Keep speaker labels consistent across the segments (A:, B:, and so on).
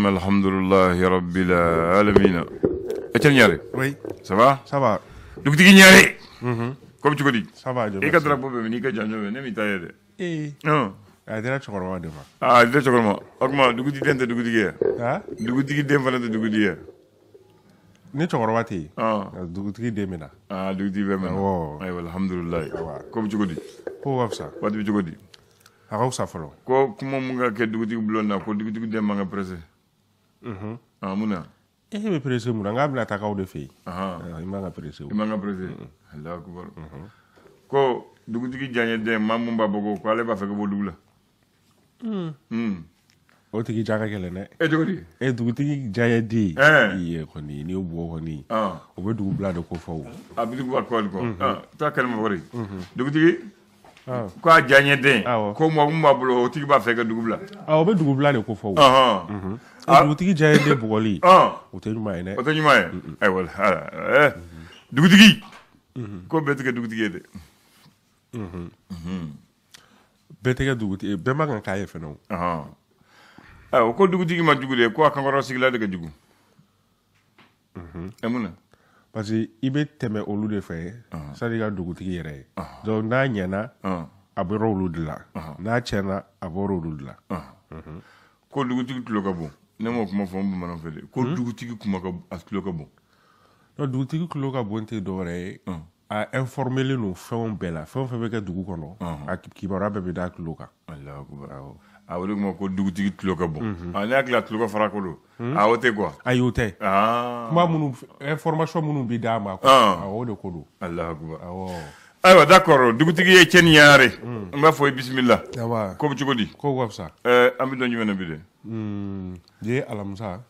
A: نعم الحمد لله رب العالمين اتشل نياري وي سافا سافا دوك تيجي نياري كوم تشكو دي سافا جو ايكا درابو بمني كا جانجو بني مي تايدي اي اه adira cɛkɔrɔba de ma aa adira cɛkɔrɔba o tuma dugutigi den tɛ dugutigi ye dugutigi den fana tɛ dugutigi ye ni cɛkɔrɔba tɛ yen dugutigi den bɛ na aa dugutigi bɛ mɛn ayiwa alhamdulilayi ko bɛ cogo di ko ka fisa waati bɛ cogo di a ka fisa fɔlɔ ko kuma mun ka kɛ dugutigi bulon na ko dugutigi den man ka perese
B: Mm-hmm. An ah, mounan? E mwen prese mounan, nga mwen ataka ou de fe. Ah, Iman nga prese. Iman nga prese? Mm-hmm. Hele a mm-hmm. koubar.
A: Kou, dougouti ki djanyate, man moumba
B: poko, kwa le pa feke vodou la? Hmm. Hmm. Ou dougouti ki djanyake lene? E dougouti? E dougouti ki djanyate, e. ni obou wani, ah. ou we dougou blado kou faw. A
A: biti kou akon kou? Taka nan mou kori? Dougouti ki? Ah. Kwa janye den, ah, kwa mwag mwablo, otik ba feke dugubla.
B: A, ah, oube dugubla ne kou fawo. Kwa dugutiki mhm. janye den, bwoli, ote yu maye. Eh? Ote yu maye? E, eh, wole. Eh.
A: Dugutiki! Mm-hmm. Kwa bete ke dugutiki ete.
B: Mm-hmm. Mm-hmm. Bete ke dugutiki, bema gen kaye fwe nou. E, wakon dugutiki majugule,
A: kwa kangoran sikila deke jugu.
B: E mwone? parce que i bɛ tɛmɛ olu de fɛ sani i ka dugutigi yɛrɛ ye donc n'a ɲɛna a bɔra olu de la n'a tiɲɛna a bɔra olu de la.
A: ko dugutigi tulo ka bon ne m'o kuma fɔ n bamanan fɛ de ko hmm? dugutigi kuma ka a tulo ka bon.
B: non dugutigi tulo ka bon tɛ dɔwɛrɛ ye a informelen don fɛnw bɛɛ la fɛn o fɛn bɛ kɛ dugu kɔnɔ a kibaruya bɛɛ bɛ da tulo kan. a wele kuma ko dugutigi tulo ka bon a n'a hakili la tulo ka fara ko don hmm? a o tɛ quoi
A: ayi o tɛ kuma
B: minnu information minnu bɛ d'a ma ah.
A: o de ko don alahu akubar awɔ
B: ayiwa d'accord dugutigi ye cɛni yaare hmm. n
A: b'a fɔ i bisimila ko bɛ cogo di ko ka fisa ɛɛ an bɛ dɔn jumɛn na bi dɛ bi hmm.
B: ye alamusa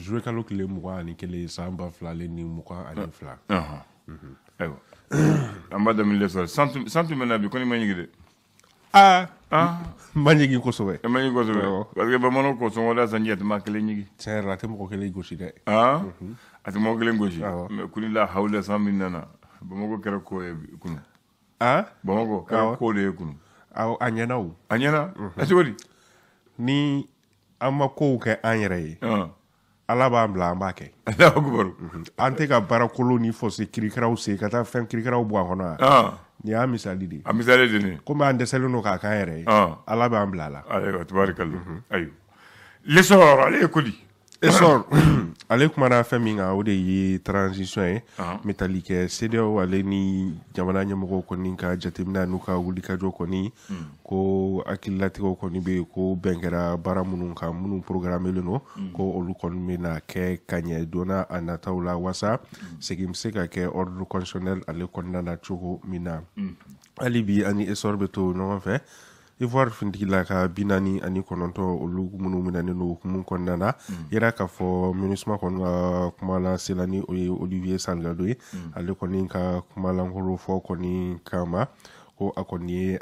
B: zuwe kalo tile mugan ani kelen san ba fila ale ni mugan ani ah. fila mhm.
A: ayiwa an b'a daminɛ sɔrɔ
B: san tun bɛ na bi ko ne ma ɲigi dɛ aa ah ma ɲɛgi kosɛbɛ
A: ma kosɛbɛ parce que bamanan ko sɔngɔ san jɛ tɛma kelen ɲɛgi tiɲɛ yɛrɛ la a tɛ mɔgɔ kelen gosi dɛ a tɛ mɔgɔ kelen gosi mɛ kulila hawula san min nana bamakɔ kɛra ko ye kunu bamakɔ kɛra ko de ye kunu
B: a ɲɛna o a ɲɛna mhm. a cogo di ni an ma kow kɛ an yɛrɛ ye ala b'an bila an b'a kɛ an tɛ ka baara ni fɔ se kirikaraw ka taa fɛn kirikaraw bɔ a kɔnɔ mhm. yan ni y'a misali de a misali de ne komi an dɛsɛlen don k'a kan yɛrɛ ye ah. ala b'an bila a la ayiwa tubarikalo ayiwa lesɔrɔ ale ye ko di esɔrɔ ale kumana fɛn min o de ye transition ye n kɛ cdao ale ni jamana ɲɛmɔgɔw kɔni ka jateminɛ n'u ka wulikajɔ kɔni hmm. ko hakililatigɛw kɔni be ko bɛnkɛra baara minnu kan minnu programmelen no hmm. ko olu kɔni bɛ na kɛ ka ɲɛ donna a nataw la wasa hmm. segi bɛ se ka kɛ ordre constitutionnel ale kɔnɔna na cogo min na hali bi ani ni essor bɛ to ɲɔgɔn fɛ ivoire la ka binani ani kɔnɔntɔ olu minnu minɛnen do hukumu kɔnɔna na mm. yɛrɛ k'a fɔ minisma kɔni ka kumalasela ni o ye olivier salgado ye ale kɔni ka kumalankolo fɔ kɔni kama ko a kɔni ye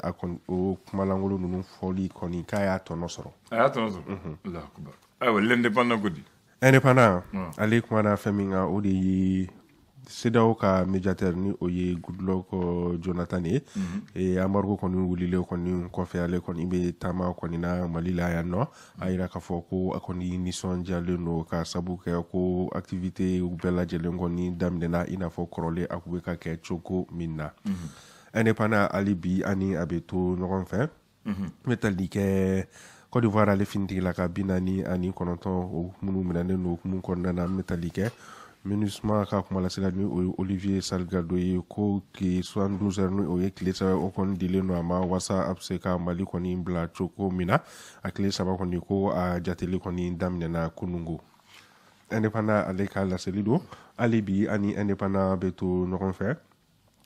B: o kumalankolo nunu fɔli kɔni k'a y'a tɔnɔ sɔrɔ a y'a tɔnɔ
A: sɔrɔ mhm. ayiwa lɛndepana ko di
B: indépendant ah. ale kumana fɛn min o de ye sedao ka médiateur ni o ye goodluck jonathan ye mm kɔni wulilen kɔni kɔfɛ ale kɔni be tama kɔni na mali la yan nɔ a yira k'a fɔ ko a kɔni nisɔndiyalen no ka sabu kɛ ko activité bɛɛ lajɛlen kɔni daminɛna i n'a fɔ kɔrɔle a tun be ka kɛ cogo min na mhm. indépendant ali bi ani a be to ɲɔgɔn fɛ mhm. n bɛ tali kɛ Côte d'Ivoire ale finitigila ka bi ani kɔnɔntɔn o minnu minɛnen don hukumu kɔnɔna na n bɛ tali kɛ Menusman akap mwala seladmi ouye olivye salgadwe yo kou ki swan dou zernou yo ye kile sa wakon dile nou ama wasa apse ka mali koni mbla choko mina a kile sa wakon diko a jatele koni dam nye na konungu. Ende pana ale ka la selidou, ale bi ani ende pana beto nou konferk.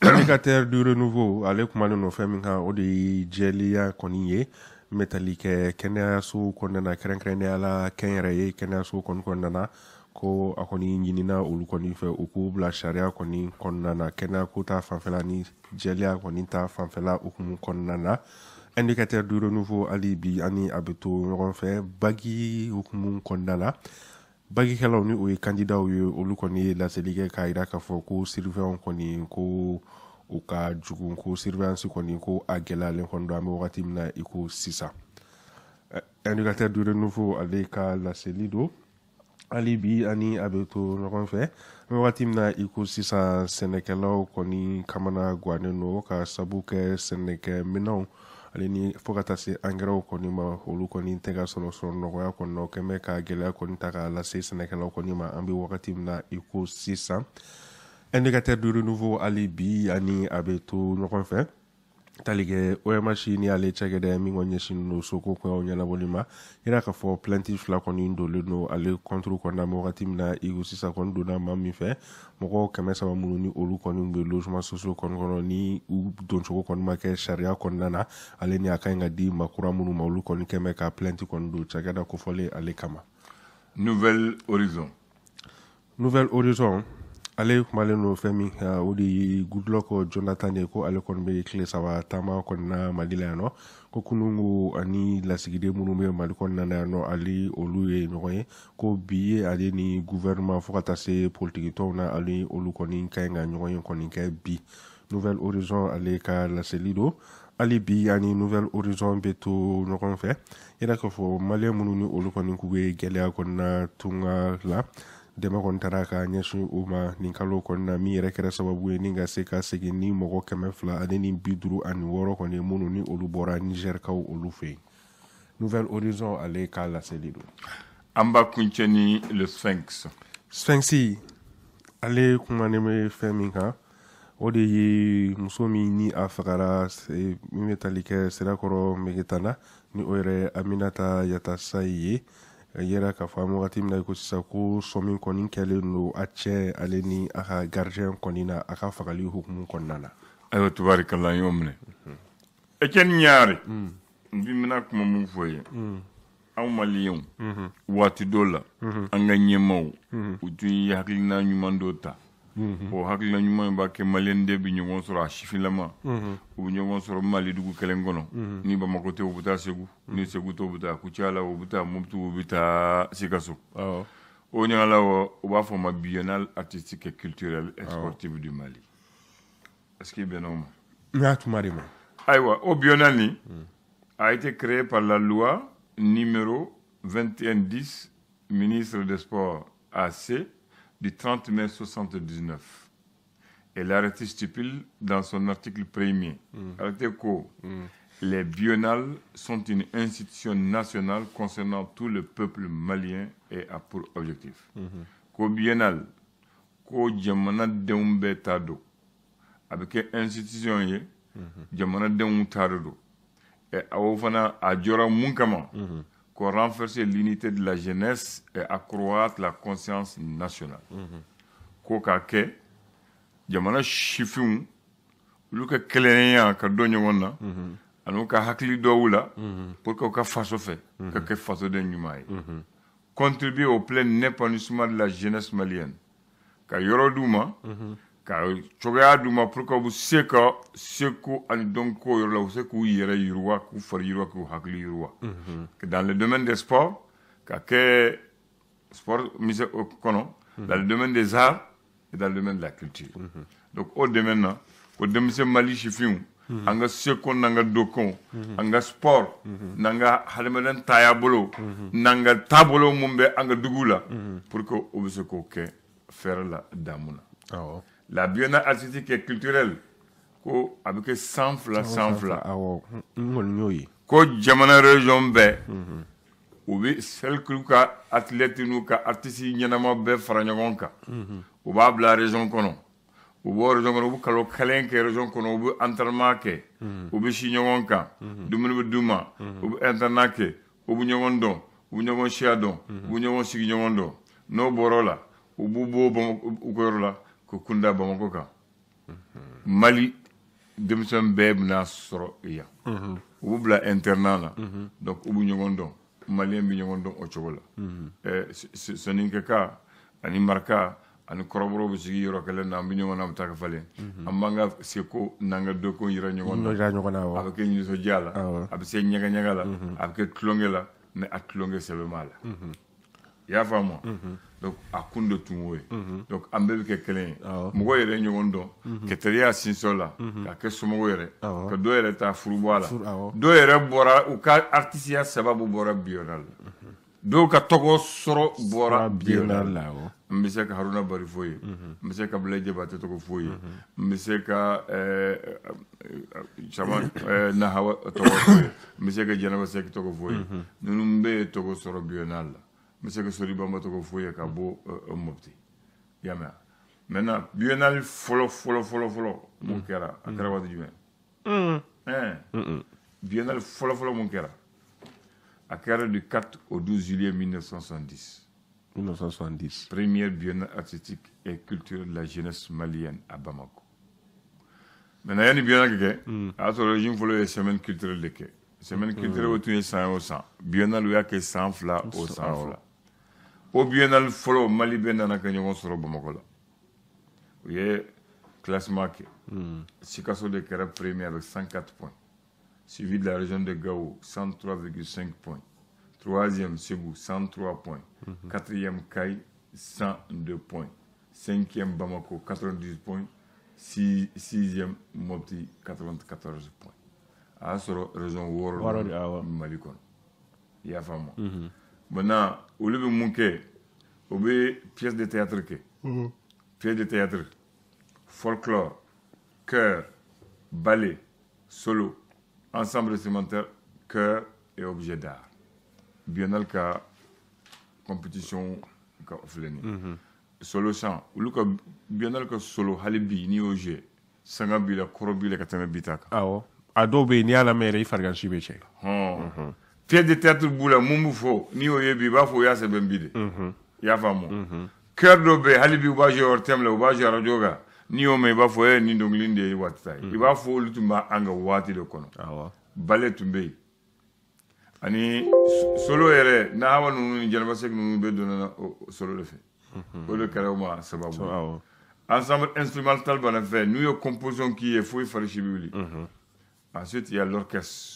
B: prédicateur du renouveau ale kuma ne nɔ fɛn min kan o de ye jɛlenya kɔni ye n kɛ kɛnɛyaso kɔnɔna na kɛrɛnkɛrɛnnenya la kɛnyɛrɛ ye kɛnɛyaso kɔni kɔnɔna ko a kɔni ɲinina olu kɔni fɛ u k'u bila sariya kɔni kɔnɔna kɛnɛyako ta fanfɛla ni jɛlenya kɔni ta fanfɛla hukumu kɔnɔna na indicateur du renouveau hali bi ani a be to ɲɔgɔn fɛ bagi hukumu kɔnɔna la bagikɛlaw ni o ye kandidaw ye olu kɔni ye laseli kɛ k'a yira k'a fɔ ko sirifɛnw kɔni ko u ka jugu ko siribansi kɔni ko a gɛlɛyalen kɔni don an bɛ wagati min na i ko sisan eh, indicatɛr du renouveau ale ka laseli do hali bi ani a bɛ to ɲɔgɔn fɛ an bɛ wagati min na i ko sisan sɛnɛkɛlaw kɔni kamana gannen no ka sabu kɛ sɛnɛkɛ sɛnɛkɛminɛnw ani ni fo ka taa se angɛrɛw kɔni ma olu kɔni tɛ ka sɔrɔ sɔrɔ nɔgɔya kɔnɔ o kɛn ka gɛlɛya kɔni ta k'a lase sɛnɛkɛlaw kɔni ma an be wagati mina i ko sisan indicateur du renouveau ali bi ani a bɛ to ɲɔgɔn fɛ talikɛ omasi ni ale cɛkɛdɛ min kɔni ɲɛsin do soko kuyaw ɲɛnabɔli ma yira k'a fɔ plɛnti fila kɔni dole do ale kɔnturu kɔnna wagati min na igo sisa kɔni donna ma min fɛ mɔgɔ kɛmɛ saba minnu ni olu kɔni be logema sociaux kɔni kɔnɔ ni u doncogo kɔni ma kɛ sariya kɔnɔna na ale ni a ka ɲi ka di makura minnu ma olu kɔni kɛmɛ ka plɛnti kɔni do cɛkɛda kofɔle ale kama nouvelle horizon nouvelle horizon ale kumalen no fɛn min kan o de ye goodluck jonathan ye ko ale kɔni bɛ tile saba taama kɔni na mali la yan nɔ ko kunungo ani lasigiden minnu bɛ mali kɔnɔna na yan nɔ ale olu ye ɲɔgɔn ye ko bi ye ale ni guvɛrɛnɛma fɔɔ ka taa se politikitɔw na ale olu kɔni ka ɲi ka ɲɔgɔn ye kɔni kɛ bi nouvelle horizon ale ka laseli don hali bi ani nouvelle horizon bɛ to ɲɔgɔn fɛ yɛrɛ k'a fɔ maliyɛn minnu ni olu kɔni k'u bɛ gɛlɛya kɔnɔna tunga la dɛmɛ kɔni tara k'a ɲɛsin o ma nin kalo kɔni na min yɛrɛ kɛra sababu ye ni ka se ka segin ni mɔgɔ kɛmɛ fila ani ni bi duuru ani wɔɔrɔ kɔni minnu ni olu bɔra nizɛrikaw olu fɛ yen nouvelle horizon ale k'a laseli don
A: an b'a kuncɛ ni le sphinx
B: sphinxi ale kumanen bɛ fɛn min kan o de ye muso min ni a fagara min bɛ tali kɛ sirakɔrɔ megetana ni o yɛrɛ aminata yatasayi ye yɛrɛ k'a fɔ an wagati min na ko sisa ko sɔmi kɔni kɛlen don a cɛ ale ni a ka garijɛ kɔni mm-hmm. na a ka fagali hukumu kɔnna na
A: ayiwa tubarikala an y'o minɛ ɛcɛni ɲaare
B: n bi mina kuma mun fɔ ye
A: aw maliyɛnw waati dɔ la an ka ɲɛmaw u tun ye hakilina ɲuman dɔ ta Mm-hmm. o hakilila ɲuman b'a kɛ maliyɛnden bɛ ɲɔgɔn sɔrɔ a sifinlama u mm-hmm. bɛ ɲɔgɔn sɔrɔ mali dugu kelen kɔnɔ mm-hmm. ni bamakɔ tɛ u bɛ taa segu ni segu tɛ u bɛ taa kucala la u bɛ taa mobitu u bɛ taa sikaso o ɲagala wa u b'a fɔ ma biennale artistique et culturelle du mali est ce que bɛnna o ma y'a tuma de ma ayiwa o biennale nin mm. a été créé par la loi numéro 2110 ministre des sports AC du 30 mai 79. Et l'arrêté stipule dans son article premier, mmh. les biennales sont une institution nationale concernant tout le peuple malien et a pour objectif. Qu'au mm-hmm. biennale, qu'au jamana deumbe tado, avec institution ye, mm-hmm. jamana deum tado, et a fana a jora munkama. Mm-hmm qu'on renforce l'unité de la jeunesse et accroître la conscience nationale. Ko k'a kɛ jamana sifinw luka ka a ka dɔ ɲɔgɔn na ani ka hakili doula, pour qu'on fasse fait fait, que fasse kɛ contribuer au plein épanouissement de la jeunesse malienne ka douma, d'u ma Ka cogoya d'u ma pour que u bɛ se ka seko ani dɔnko yɔrɔ la u bɛ se k'u yɛrɛ yiriwa k'u fari yiriwa k'u hakili yiriwa mhm. dans le domaine des sports ka kɛ sport mise o kɔnɔ mhm. dans le domaine des arts et dans le domaine de la culture mhm. donc o domaine na ko denmisɛn mali sifinw an ka seko n'an ka dɔnko an ka sport n'an ka taya bolo, n'an ka taabolo mun bɛ an ka la pour que u bɛ se k'o kɛ fɛrɛ la dan mun na. Ah la bienna artistique et culturelle ko a
B: sanfla sanfla awo fila ko
A: jamana région c'est mhm. u bɛ cercle ka athlète n'u ka artiste ɲɛnama be fara ɲɔgɔn mhm. La région région région entraînement n'o borola, la ko kunda bamakɔ kan mali denmisɛn bɛɛ bɛna sɔrɔ yan u b'u bila internat la donc u bɛ ɲɔgɔn dɔn maliyɛn bɛ ɲɔgɔn dɔn o cogo la ka ani maraka ani kɔrɔbɔrɔw bɛ sigi yɔrɔ kelen na an bɛ ɲɔgɔn na an bɛ taa ka falen an b'an ka seko n'an ka dɔnko yira ɲɔgɔn a bɛ kɛ nisɔndiya la a bɛ se ɲɛgɛnɲɛgɛ la a bɛ kɛ tulonkɛ la mɛ a tulonkɛ sɛbɛn la y'a faamu donc a kun dɔ tun ye donc an bɛɛ bɛ kɛ kelen ye mɔgɔ yɛrɛ ye ɲɔgɔn dɔn ka teriya sinsin la k'a kɛ somɔgɔw yɛrɛ ka dɔw yɛrɛ ta furuba la dɔw yɛrɛ bɔra u ka artisiya sababu bɔra biyɔnda la dɔw ka tɔgɔ sɔrɔ bɔra biyɔnda la ah n bɛ se ka haruna bari fo ye n mhm. bɛ se ka bila jabatɛ tɔgɔ fo ye n mhm. bɛ se ka eh, eh, caman eh, nahawa tɔgɔ fo ye n bɛ se ka jɛnɛba sɛki tɔgɔ fo ye ninnu mhm. bɛɛ ye tɔgɔ sɔrɔ biyɔnda la n que se ka sori banba tɔgɔ f'u un ka bɔ maintenant biennale follow, follow, fɔlɔ fɔlɔ mun mm. kɛra à mm. kɛra mm. hein? biennale fɔlɔ fɔlɔ mon kɛra à du 4 au 12 juillet 1970 1970 première biennale artistique et culturelle de la jeunesse malienne à Bamako maintenant une biennale kɛ a y'a sɔrɔ régime fɔlɔ ye semaine culturelle de kɛ semaine culturelle autour tun ye san o san biennale o y'a kɛ san fila o o biennale fɔlɔ mali bɛɛ que nous ɲɔgɔn sɔrɔ bamakɔ la classement qui. Hmm. sikaso de kɛra premier avec 104 points suivi de la région de gao 103,5 points troisième Ségou 103 points hmm. quatrième kai 102 points cinquième bamako 90 points sixième mopti 94 points a ah, ah, y'a sɔrɔ région wɔɔrɔ mali kɔnɔ y'a Maintenant, olu bɛ mun kɛ o bɛ pièce de théâtre que, mm -hmm. pièce de théâtre folklore chœur ballet solo ensemble instrumentale, chœur et objet d'art biennale ka compétition ka o mm -hmm. solo chant olu ka biennale ka solo hali bi n'i y'o joué sanga bila, la kɔrɔ b'i Adobe, ka tɛmɛ n'i i farigansi bɛ cɛ pièce de théâtre b'u n'i y'o ye bi y'a se bi de mhm. y'a faamu cœur d'obé, halibi hali bi u b'a joué hors thème la u b'a joué n'i y'o mɛn i b'a fɔ e nin dɔnkili de ye waati ta ye mhm. i ani solo ere, n'awa ninnu ni jalabasegi ninnu bɛɛ donna solo le fait. Mhm. o le kɛra ça va sababu ensemble instrumental bana fɛ nous ye composition k'i ye foyi farisi bɛ wuli ensuite il y a l'orchestre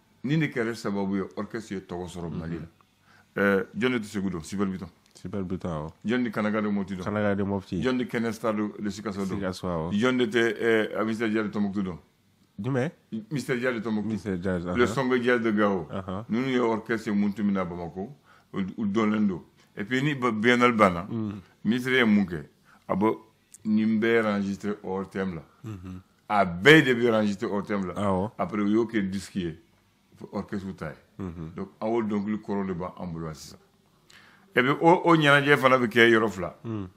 A: ni de kɛra sababu ye orchestre ye tɔgɔ sɔrɔ mali la mhm. ɛɛ jɔn de tɛ segu dɔn de awɔ jɔn de kanaga de mɔti dɔn kanaga de mɔti jɔn de kɛnɛ le sikaso dɔn sikaso awɔ jɔn de tɛ ɛɛ Mister jari dɔn mr de le sɔngɔ de gawo uh-huh. ninnu ye orchestre mun tun de bamakɔ u dɔnnen don et puis ni biennale banna mhm. ministre ye mun kɛ a bɛ enregistré hors thème la mhm. a bɛɛ de bɛ enregistré hors thème la après u y'o kɛ disque Orque ta ye donc a donc le coron de bas bolo yan sisan et puis o o ɲɛnajɛ fana bɛ kɛ yɔrɔ fila mhm.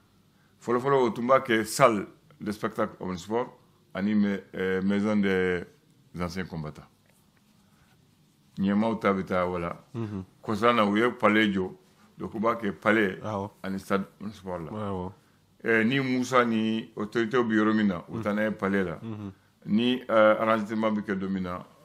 A: fɔlɔfɔlɔ o tun b'a kɛ salle de spectacle omnisport ani euh, maison des anciens combattants ɲɛmaw ta bɛ taa wala mhm. kɔsa na oué ye palais jɔ donc u b'a kɛ palais ah ani stade omnisport la ah ni Moussa ni autorité bɛ yɔrɔ min na palais là mhm. ni euh, arrangement bɛ kɛ don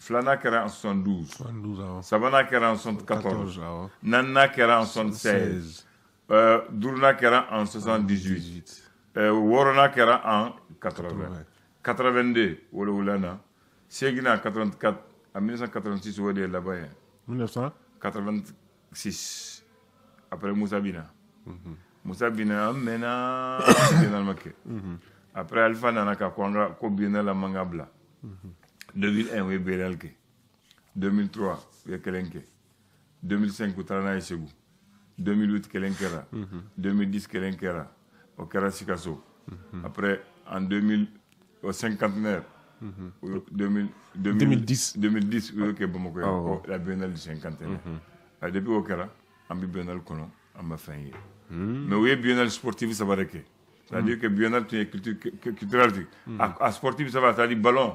A: qui kɛra en 72. 72 awɔ. Sabanan en 74. Nana awɔ. Naaninan en 76. Euh, qui kɛra en 78. Euh, qui kɛra en 80. 82 wolowulan na. 84 en 1986 il de ye 1986 après Moussa Bina. Mm -hmm. Moussa Bina an mhm. Après Alpha nana ka ko la Mangabla, mhm. 2001 oui y a Bérelke. 2003 il y a Kelenke. 2005 y a Tarana 2008 Kelenkera. 2010 Kelenkera. Au o après en 2000 au cinquantenaire 2010 2010 il y a la biennale du cinquantenaire e mhm. a ah, depuis au Kara, en biennale kɔnɔ an ma fɛn mais oui, biennale sportive ça va être. c'est à dire mhm. que biennale tu ye culture culturelle a, mhm. sportive ça c'est à dire ballon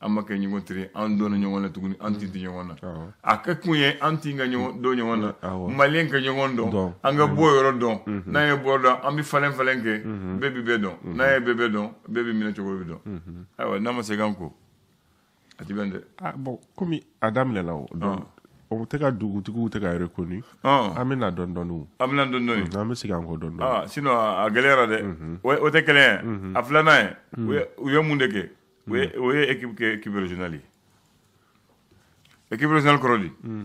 A: amake ma kɛ ɲɔgɔn tere an dɔnna ɲɔgɔn na tuguni an tin tɛ ɲɔgɔn na a kɛ kun ye an tin ka ɲɔgɔn dɔn ɲɔgɔn na maliyɛn ka ɲɔgɔn dɔn an ka bɔ don mhm. na ye bɔ dɔn an bɛ falen falen ke mhm. bɛɛ be don na ye bɛɛ don dɔn bɛɛ bi minɛ cogo bi dɔn mhm. ayiwa n'a ma segin an kɔ a ti bɛn
B: dɛ. bɔn komi a daminɛna o dɔn o tɛ ka dugutigiw te ka reconnu an bɛna dɔɔni dɔɔni o an bɛna dɔɔni dɔɔni an bɛ segin an kɔ dɔɔni
A: dɔɔni sinon a gɛlɛyara dɛ o te kelen ye a filanan ye u ye mun de kɛ Oui, mm. équipe, équipe régionale. Équipe régionale Koroli. Mm.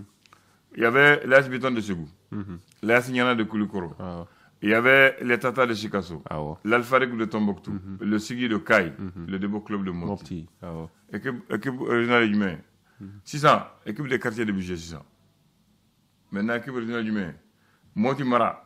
A: Il y avait l'AS Biton de Segou, -hmm. l'AS de Koulikoro. Ah Il y avait les Tata de Chikasso, ah de Tombouctou, mm-hmm. le Sigui de Kai, mm-hmm. le Debo Club de Monti. Ah équipe, équipe régionale du 600, mm-hmm. équipe des quartiers de budget 600. Maintenant, équipe régionale humaine. Monti Mara,